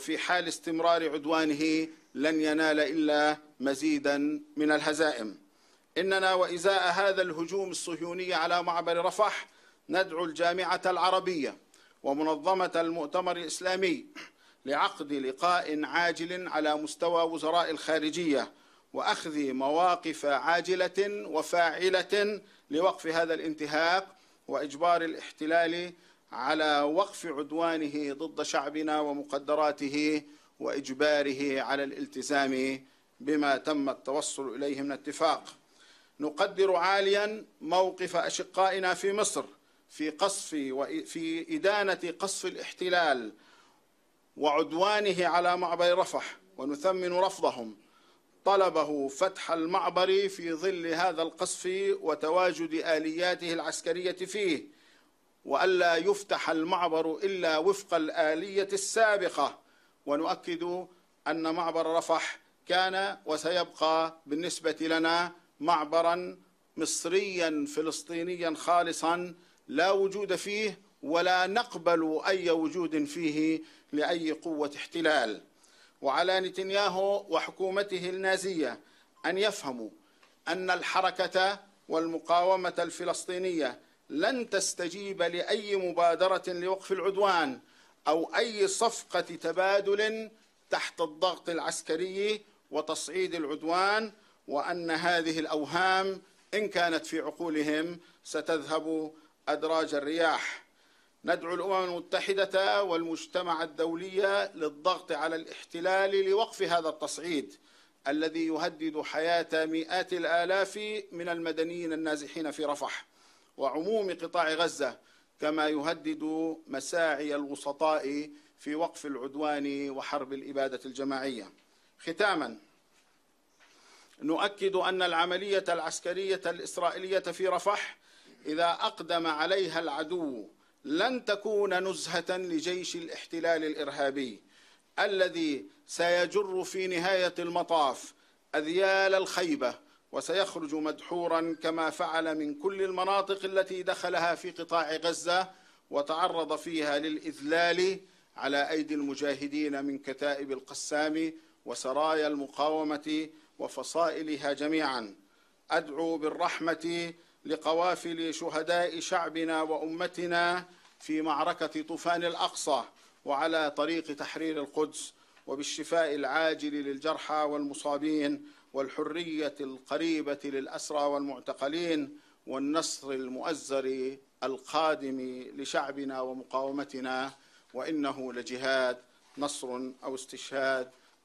في حال استمرار عدوانه لن ينال الا مزيدا من الهزائم. اننا وازاء هذا الهجوم الصهيوني على معبر رفح ندعو الجامعه العربيه ومنظمه المؤتمر الاسلامي لعقد لقاء عاجل على مستوى وزراء الخارجيه واخذ مواقف عاجله وفاعله لوقف هذا الانتهاك واجبار الاحتلال على وقف عدوانه ضد شعبنا ومقدراته واجباره على الالتزام بما تم التوصل اليه من اتفاق. نقدر عاليا موقف اشقائنا في مصر في قصف وفي ادانه قصف الاحتلال وعدوانه على معبر رفح ونثمن رفضهم طلبه فتح المعبر في ظل هذا القصف وتواجد الياته العسكريه فيه والا يفتح المعبر الا وفق الاليه السابقه ونؤكد ان معبر رفح كان وسيبقى بالنسبه لنا معبرا مصريا فلسطينيا خالصا لا وجود فيه ولا نقبل اي وجود فيه لاي قوه احتلال وعلى نتنياهو وحكومته النازيه ان يفهموا ان الحركه والمقاومه الفلسطينيه لن تستجيب لأي مبادرة لوقف العدوان أو أي صفقة تبادل تحت الضغط العسكري وتصعيد العدوان وأن هذه الأوهام إن كانت في عقولهم ستذهب أدراج الرياح ندعو الأمم المتحدة والمجتمع الدولي للضغط على الاحتلال لوقف هذا التصعيد الذي يهدد حياة مئات الآلاف من المدنيين النازحين في رفح وعموم قطاع غزة كما يهدد مساعي الوسطاء في وقف العدوان وحرب الإبادة الجماعية ختاما نؤكد أن العملية العسكرية الإسرائيلية في رفح إذا أقدم عليها العدو لن تكون نزهة لجيش الاحتلال الإرهابي الذي سيجر في نهاية المطاف أذيال الخيبة وسيخرج مدحورا كما فعل من كل المناطق التي دخلها في قطاع غزه وتعرض فيها للاذلال على ايدي المجاهدين من كتائب القسام وسرايا المقاومه وفصائلها جميعا ادعو بالرحمه لقوافل شهداء شعبنا وامتنا في معركه طوفان الاقصى وعلى طريق تحرير القدس وبالشفاء العاجل للجرحى والمصابين والحريه القريبه للاسرى والمعتقلين والنصر المؤزر القادم لشعبنا ومقاومتنا وانه لجهاد نصر او استشهاد